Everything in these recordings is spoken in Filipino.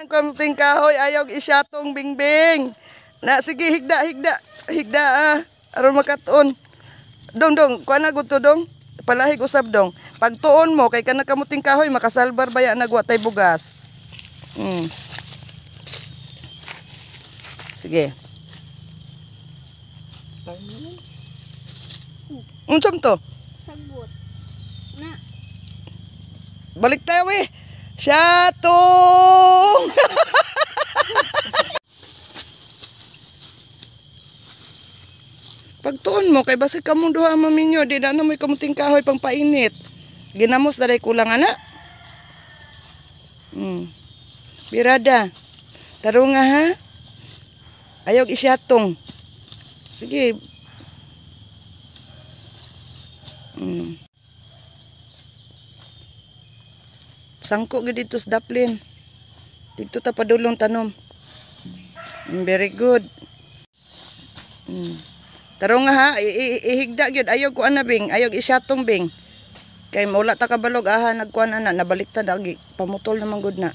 Ng konting kahoy, ayaw isyatong bingbing. Na, sige, higda, higda. Higda, ah. Aron makatuon. Dong, dong, kuha na gusto, dong. Palahig usab, dong. Pagtuon mo, kay ka na kamuting kahoy, makasalbar baya yan nagwa tay bugas. Hmm. Sige. Unsam to? Sagbot. Na. Balik tayo eh. Shato! Pagtuon mo, kay basig ka mong duha maminyo, di na mo'y kamuting kahoy pang painit. Ginamos daray kulang, ana. Hmm. Birada. tarunga ha? Ayog isyatong. Sige. Hmm. Sangko gid dito sa daplin. Dito tapadulong tanom. Hmm, very good. Hmm. Taro nga ha, ihigda gyud ayog kuan na bing, ayog isyatong bing. Kay mula ta kabalog aha nagkuan ana ta agi pamutol naman gud na.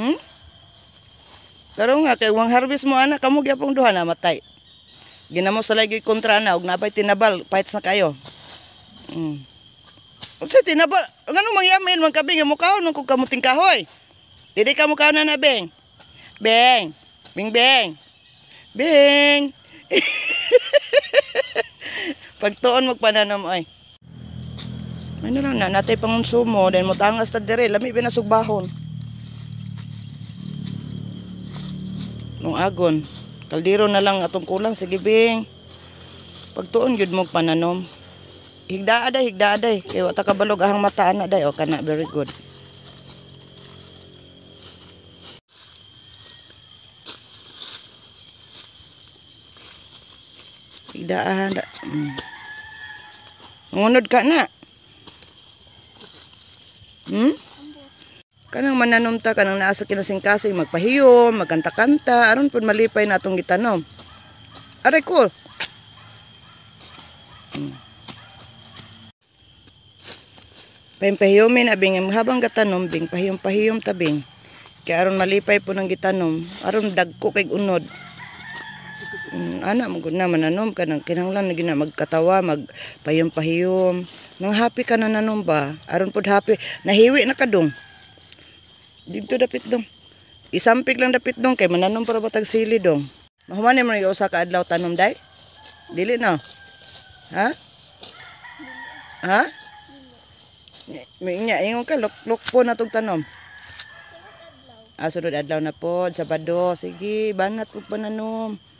Hmm? Taro nga kay wang harvest mo ana kamu gyapong duha na matay. Ginamo sa lagi kontra na og napay tinabal, fights na kayo. Hmm. Unsa tinabal? Ngano mangyamin man kabing mo kaon kung kamuting kahoy. Dili ka mo kaon na beng. Beng. Bing beng. Bing! Pagtuon magpananom ay. Ano lang na, natay pangonsumo, pangunsumo, mo tangas ta dire, lami binasugbahon. Nung agon, kaldiro na lang atong kulang, sige bing. Pagtuon yun mo pananom. higdaaday. day, higdaa day. Kaya wata kabalog ahang mataan na day, o kana, very good. Tidak ada. Ah, hmm. Ngunod ka na. Hmm? Kanang mananom ta, kanang naasa kinasingkasing, magpahiyo, magkanta-kanta, aron pun malipay na atong gitanom. Aray ko. Cool. Hmm. Pahimpahiyomin, abing habang gatanom, bing pahiyom-pahiyom tabing. Kaya aron malipay po ng gitanom, aron dagko kay unod. Mm, ana magud na mananom ka nang kinahanglan na gina magkatawa magpayom-pahiyom nang happy ka na nanom ba aron pud happy nahiwi na kadong dito dapit dong isampik lang dapit dong kay mananom para batag sili dong mahuman mo yung ka adlaw tanom day dili na ha ha Minya, ingon ka, lok-lok po na itong tanom. Ah, sunod adlaw na po, Sabado. Sige, banat po pananom.